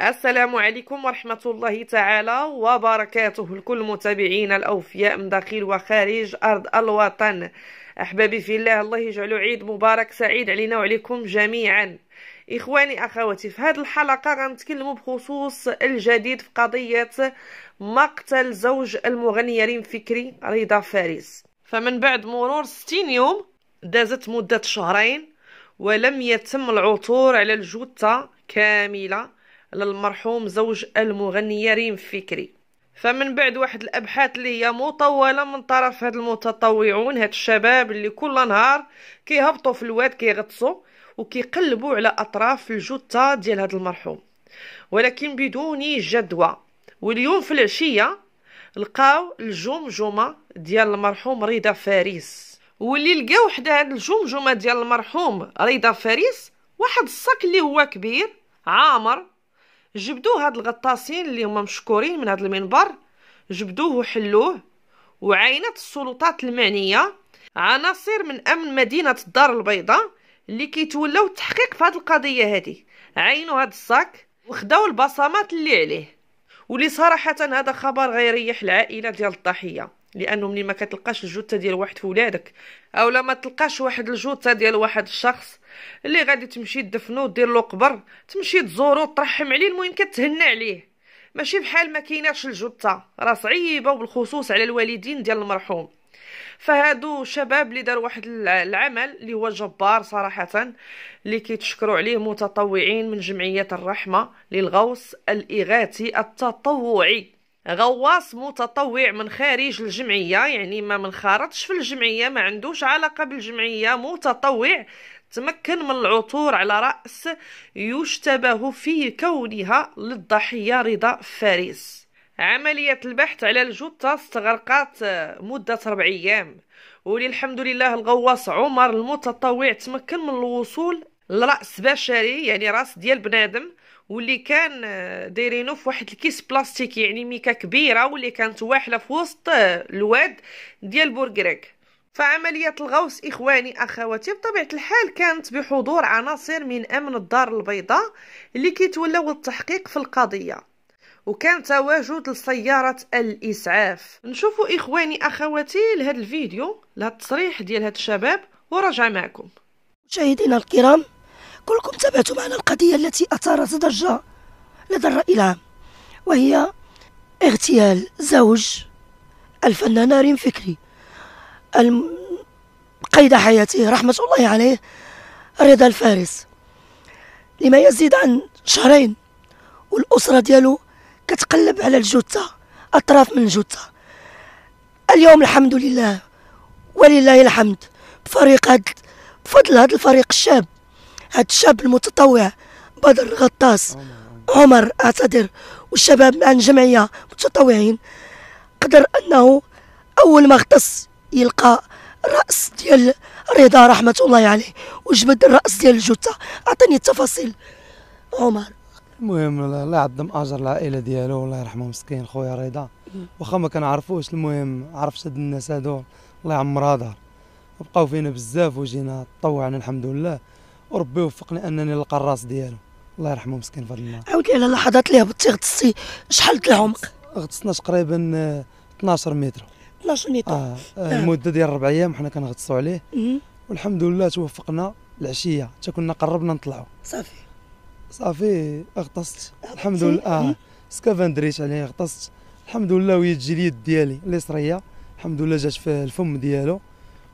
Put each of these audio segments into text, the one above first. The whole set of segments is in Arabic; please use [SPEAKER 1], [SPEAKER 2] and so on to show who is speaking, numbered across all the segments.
[SPEAKER 1] السلام عليكم ورحمة الله تعالى وبركاته لكل متابعينا الأوفياء من داخل وخارج أرض الوطن أحبابي في الله الله يجعله عيد مبارك سعيد علينا وعليكم جميعا إخواني أخواتي في هذه الحلقة غنتكلم بخصوص الجديد في قضية مقتل زوج المغنية ريم فكري رضا فارس فمن بعد مرور 60 يوم دازت مدة شهرين ولم يتم العثور على الجثة كاملة للمرحوم زوج المغنية ريم فكري فمن بعد واحد الابحاث اللي هي مطوله من طرف هاد المتطوعون هاد الشباب اللي كل نهار كيهبطوا في الواد كيغطسوا وكيقلبوا على اطراف الجثه ديال هاد المرحوم ولكن بدون جدوى واليوم في العشيه لقاو الجمجمه ديال المرحوم رضا فارس واللي لقاو حدا هاد الجمجمه ديال المرحوم رضا فارس واحد الصك اللي هو كبير عامر جبدوه هاد الغطاسين اللي هما مشكورين من هاد المنبر جبدوه وحلوه وعينت السلطات المعنيه عناصر من امن مدينه الدار البيضاء اللي كيتولاو التحقيق في هاد القضيه هادي عينوا هاد الصاك وخداو البصمات اللي عليه ولصراحه صراحه هذا خبر غيريح العائله ديال الضحيه لانه ملي ما كتلقاش الجثه ديال واحد في ولادك اولا ما تلقاش واحد الجثه ديال واحد الشخص اللي غادي تمشي تدفنو دير له قبر تمشي تزورو ترحم عليه المهم كتهنى عليه ماشي بحال ما كايناش الجثه راه صعيبه وبالخصوص على الوالدين ديال المرحوم فهادو شباب اللي دار واحد العمل اللي هو جبار صراحة اللي كيتشكروا عليه متطوعين من جمعية الرحمة للغوص الإغاثي التطوعي غواص متطوع من خارج الجمعيه يعني ما منخرطش في الجمعيه ما عندوش علاقه بالجمعيه متطوع تمكن من العثور على راس يشتبه في كونها للضحيه رضا فارس عملية البحث على الجثة استغرقت آه، مدة ربع أيام وللحمد لله الغواص عمر المتطوع تمكن من الوصول لرأس بشري يعني راس ديال بنادم واللي كان آه، دايرينو في واحد الكيس بلاستيك يعني ميكا كبيره واللي كانت واحله في وسط آه، الواد ديال بورغريك فعملية الغوص إخواني أخواتي بطبيعة الحال كانت بحضور عناصر من أمن الدار البيضاء اللي كيتولوا التحقيق في القضية وكان تواجد لسيارة الإسعاف نشوفوا إخواني أخواتي لهذا الفيديو لهذا التصريح ديال هذا الشباب ورجع معكم
[SPEAKER 2] مشاهدينا الكرام كلكم تابعتم معنا القضية التي أثارت ضجة لدى الرأي العام وهي اغتيال زوج الفنانة ريم فكري قيد حياته رحمة الله عليه رضا الفارس لما يزيد عن شهرين والأسرة ديالو كتقلب على الجثة أطراف من الجثة اليوم الحمد لله ولله الحمد بفريق هاد بفضل هذا الفريق الشاب هاد الشاب المتطوع بدر الغطاس عمر اعتذر والشباب عن جمعيه متطوعين قدر انه اول ما غطس يلقى راس ديال رضا رحمه الله عليه وجبد الراس ديال الجثه اعطيني التفاصيل عمر
[SPEAKER 3] المهم الله يعظم اجر العائله ديالو الله يرحمه مسكين خويا رضا واخا ما كنعرفوش المهم عرفت هاد الناس هادو الله يعمرها دار بقاو فينا بزاف وجينا تطوعنا الحمد لله وربي وفقني انني نلقى الراس ديالو الله يرحمه مسكين في الله النهار عاودي على لحظات اللي هبطتي غطستي شحال العمق غطسنا تقريبا 12 آه، متر
[SPEAKER 2] 12 متر آه. آه. نعم. المده
[SPEAKER 3] ديال ربع ايام حنا كنغطسوا عليه والحمد لله توفقنا العشيه حتى كنا قربنا نطلعوا صافي صافي غطست الحمد لله اه سكافان دريت عليه غطست الحمد لله وهي تجي اليد ديالي اليسريه الحمد لله جات في الفم ديالو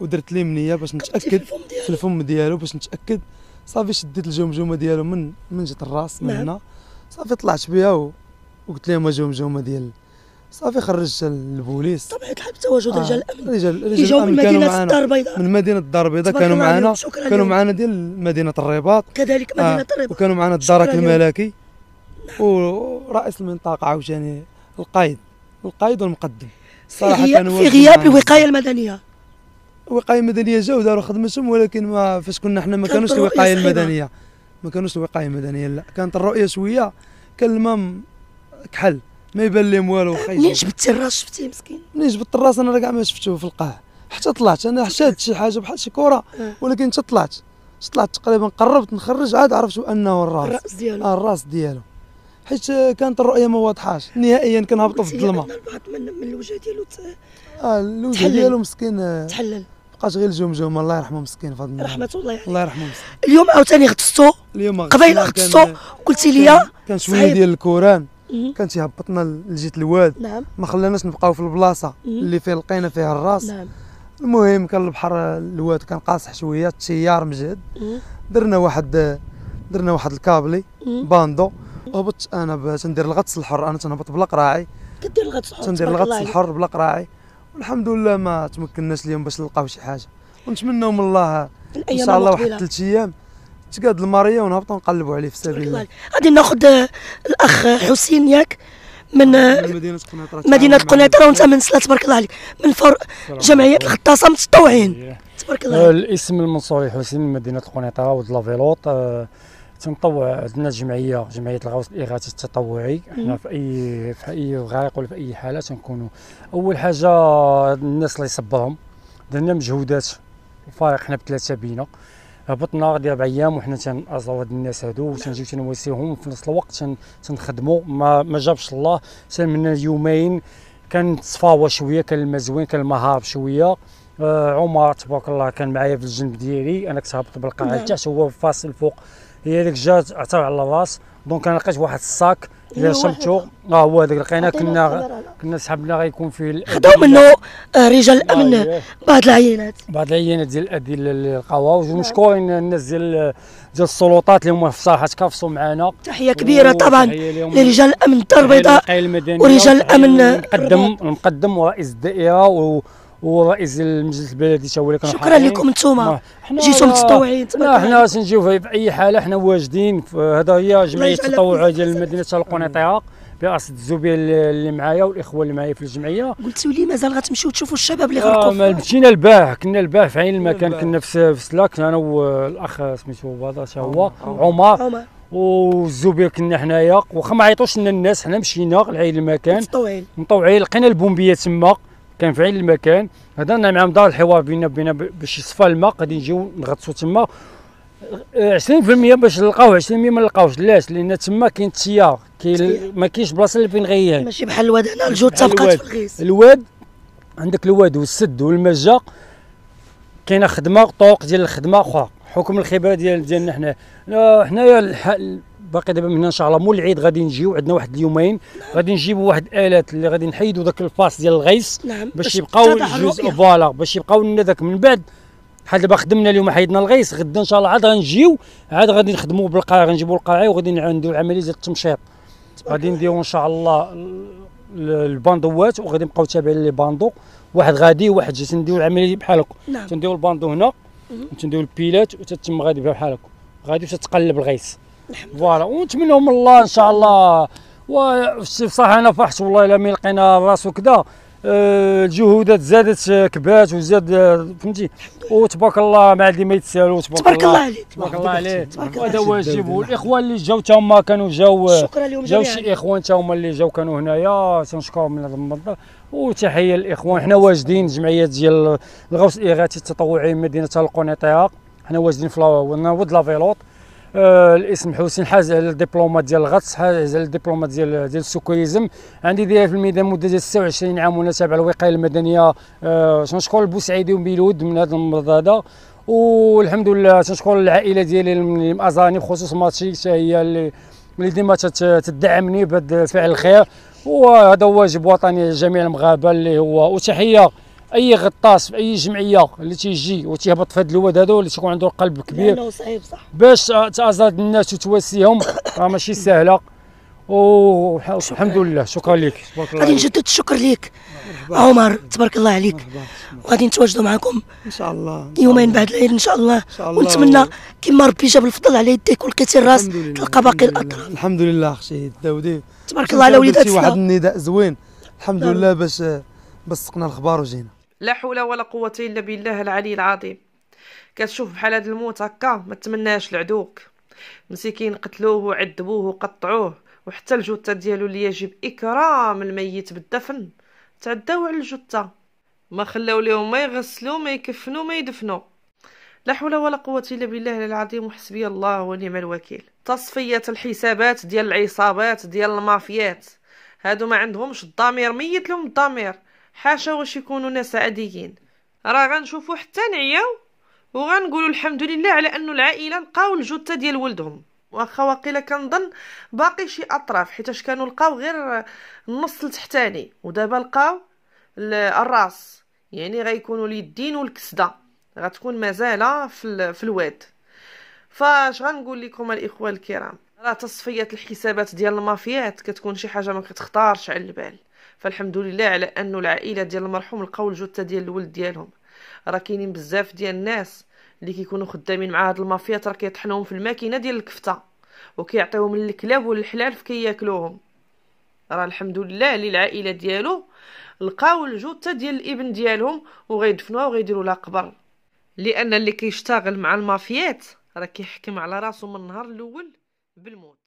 [SPEAKER 3] ودرت لي منيه باش نتاكد في الفم ديالو باش نتاكد صافي شديت الجمجمه ديالو من من جهه الراس من نعم. هنا صافي طلعت بها وقلت لهم الجمجمه ديال صافي خرجت البوليس طبعا الحال
[SPEAKER 2] تواجد آه. رجال الامن
[SPEAKER 3] رجال رجال الامن من مدينه الدار البيضاء من مدينه الدار البيضاء كانوا معنا كانوا معنا ديال مدينه الرباط كذلك آه، مدينه آه. الرباط وكانوا معنا الدرك الملكي نعم. ورئيس المنطقه عاوتاني القائد القائد والمقدم صراحه في غياب, في غياب الوقايه المدنيه الوقايه المدنيه جاو داروا خدمتهم ولكن ما فاش كنا حنا ما كانوش الوقايه المدنيه ما كانوش الوقايه المدنيه لا كانت الرؤيه شويه كان الماء كحل ما يبان لهم والو منين جبت الراس شفتيه مسكين منين جبت الراس انا كاع ما شفته في القاع حتى طلعت انا حشدت شي حاجه بحال شي كره أه. ولكن حتى طلعت طلعت تقريبا قربت نخرج عاد عرفت انه الراس الراس ديالو آه الراس ديالو حيت كانت الرؤيه ما واضحاش نهائيا كنهبطوا في الظلمه
[SPEAKER 2] البعض من الوجه ديالو ت...
[SPEAKER 3] اه الوجه ديالو مسكين آه. تحلل بقاش غير زمزم الله يرحمه مسكين فضل الله رحمته الله يرحمه الله يرحمه مسكين اليوم عاوتاني غطستو اليوم قبيله غطستو قلتي لي كان شويه ديال الكوران كان تيهبطنا لجهه الواد نعم ما خلاناش نبقاو في البلاصه اللي فيه لقينا فيها الراس نعم المهم كان البحر الواد كان قاصح شويه التيار مجهد درنا واحد درنا واحد الكابلي باندو هبطت انا تندير الغطس الحر انا تنهبط بلا قراعي كدير الغطس الحر تندير الغطس الحر بلا قراعي والحمد لله ما تمكناش اليوم باش نلقاو شي حاجه ونتمنوا من الله ان شاء الله واحد ثلاث ايام تقاد الماريه ونهبطوا نقلبوا عليه في سبيل الله غادي ناخذ الاخ حسين ياك من,
[SPEAKER 4] مدينه قنيطره مدينه قنيطره
[SPEAKER 3] وانت من سلا تبارك
[SPEAKER 2] الله عليك من فور جمعيه الخطاصه متطوعين
[SPEAKER 4] إيه. تبارك الله الاسم المنصوري حسين من مدينه قنيطره ولد لافيلوط آه، تنطوع عندنا الجمعيه جمعيه الغوص الاغاثي التطوعي حنا في اي في اي غارق ولا في اي حاله تنكونوا اول حاجه الناس اللي يصبرهم درنا مجهودات وفارق حنا بثلاثه بينا هبطنا غادي اربع ايام وحنا تنازلوا هاد الناس هادو وتنجيو تنواسيهم وفي نفس الوقت تنخدموا ما, ما جابش الله تنمنا يومين صفاوه شويه كان الما زوين كان المهار شويه آه عمر تبارك الله كان معايا في الجنب ديالي انا كنت هابط بالقاعه نعم. تحت هو فاصل فوق هي هذيك جات عثر على الراس دونك انا لقيت واحد الصاك اللي أيوة، شمتو اه هو هذاك لقيناه كنا كنا سحبنا غيكون فيه خداو منه آه، رجال الامن آه، إيه. بعض العينات بعض العينات ديال ديال القواوج ومشكورين نعم. الناس ديال ديال السلطات اللي هما في صراحه تكافصوا معنا تحيه كبيره طبعا لرجال الامن الدار البيضاء ورجال الامن المقدم المقدم ورئيس الدائره ورئيس المجلس البلدي حتى هو اللي كنحاول شكرا لكم انتم جيتوا متطوعين لا حنا تنجيو في اي حاله حنا واجدين هذا هي جمعيه التطوع ديال مدينه القنيطره برئاسه الزبير اللي معايا والاخوه اللي معايا في الجمعيه قلتوا لي مازال غتمشيو تشوفوا الشباب اللي غلقوا آه مشينا الباه كنا الباه في عين المكان كنا في سلاك انا والاخ سميتو بادا هو عمر والزبير كنا حنايا واخا ما عيطوش لنا الناس حنا مشينا لعين المكان متطوعين متطوعين لقينا البومبيه تما كان في عين المكان هضرنا معاهم دار الحوار بينا بينا باش يصفى الماء غادي نجيو نغطسو تما 20% آه، باش نلقاوه 20% ما نلقاوش علاش لان تما كاين التيار كاين ما كاينش بلاصه اللي فين غيان ماشي بحال الواد هنا الجو تبقات في الغيس الواد عندك الواد والسد والمجا كاينه خدمه طرق ديال الخدمه اخرى حكم الخبره ديال ديالنا حنا حنايا باقي دابا من ان شاء الله مول العيد غادي نجيو عندنا واحد اليومين نعم. غادي نجيبوا واحد الالات اللي غادي نحيدوا ذاك الفاس ديال الغيس نعم. باش يبقاو الجزء فوالا باش يبقاو لنا ذاك من بعد بحال دابا خدمنا اليوم حيدنا الغيس غدا ان شاء الله عاد غنجيو عاد غادي نخدموا بالقاع غنجيبوا القاعي وغادي نديروا العمليه ديال التمشيط غادي نديروا ان شاء الله الباندوات وغادي نبقاو تابعين لي باندو واحد غادي وواحد جاي نديروا العمليه بحال هكا نعم. تنديروا الباندو هنا تنديروا البيلات وتتم غادي بحال هكا غادي تتقلب الغيس فوالا ونتمنوا من الله ان شاء الله وصح انا فرحت والله الا ملي لقينا الراس وكذا آه، الجهودات زادت كبات وزاد فهمتي وتبارك الله ما عندي ما يتسالوا تبارك الله عليك تبارك الله عليك هذا واجب والاخوان اللي جاو تا هما كانوا جاو شكرا لهم جاو شي اخوان تا هما اللي جاو كانوا هنايا تنشكرهم من هذا المنظر وتحيه للاخوان حنا واجدين جمعيه ديال الغوص الاغاثي التطوعي من مدينه القنيطره حنا واجدين في ود لافيلوط آه، الاسم حسين حاز على الدبلومات ديال الغطس حاز على الدبلومات ديال ديال السكويزم عندي ديال في الميدان مده ديال 26 عام وانا تابع الوقايه المدنيه آه تنشكر البوسعيدي وميلود من هذا المرض هذا والحمد لله تنشكر العائله ديالي اللي مازاني بخصوص ماتشي حتى هي اللي اللي ديما تدعمني بهذا فعل الخير وهذا واجب وطني لجميع المغاربه اللي هو وتحيه اي غطاس في اي جمعيه اللي تيجي وتيهبط في هذا الواد هذا اللي تيكون عنده قلب كبير لانه صعيب صح باش تازاد الناس وتواسيهم راه ماشي سهله والحمد لله شكرا لك غادي نجدد الشكر ليك عمر
[SPEAKER 2] تبارك الله عليك وغادي نتواجدوا معكم ان شاء الله يومين بعد العيد ان شاء الله ونتمنى كما ربي جاب الفضل على يديك ولقيتي الراس تلقى باقي الاطراف
[SPEAKER 3] الحمد لله اختي داودي تبارك الله على وليداتك واحد النداء زوين الحمد نعم. لله باش بصقنا الخبار وجينا
[SPEAKER 1] لا حول ولا قوه الا بالله العلي العظيم كتشوف بحال هاد الموت هكا ما تمناش لعدوك مسكين قتلوه وعذبوه وقطعوه وحتى الجثه ديالو اللي يجب اكرام الميت بالدفن تعداو على الجثه ما خلاو ليهم ما يغسلو ما يكفنو ما يدفنو لا حول ولا قوة إلا بالله العظيم وحسبي الله ونعم الوكيل تصفية الحسابات ديال العصابات ديال المافيات هادو ما عندهمش الضمير ميت لهم الضمير حاشا واش يكونوا ناس عاديين راه غنشوفوا حتى نعياو وغنقولوا الحمد لله على انه العائله لقاو الجثه ديال ولدهم واخا واقيلا كنظن باقي شي اطراف حيتاش كانوا لقاو غير النص التحتاني ودابا لقاو الراس يعني غيكونوا اليدين والكسده غتكون مازاله في في الواد فاش غنقول لكم الاخوه الكرام راه تصفيه الحسابات ديال المافيات كتكون شي حاجه ما كتختارش على البال فالحمد لله على انه العائله ديال المرحوم لقاو الجثه ديال الولد ديالهم راه كاينين بزاف ديال الناس اللي كيكونوا خدامين مع هاد المافيات راه كيطحنوهم في الماكينه ديال الكفته وكيعطيوهم للكلاب والحلال كياكلوهم راه الحمد لله للعائله ديالو لقاو الجثه ديال الابن ديالهم وغيدفنوها وغيديروا لها قبر لان اللي كيشتغل مع المافيات راه كيحكم على راسو من النهار الاول بالموت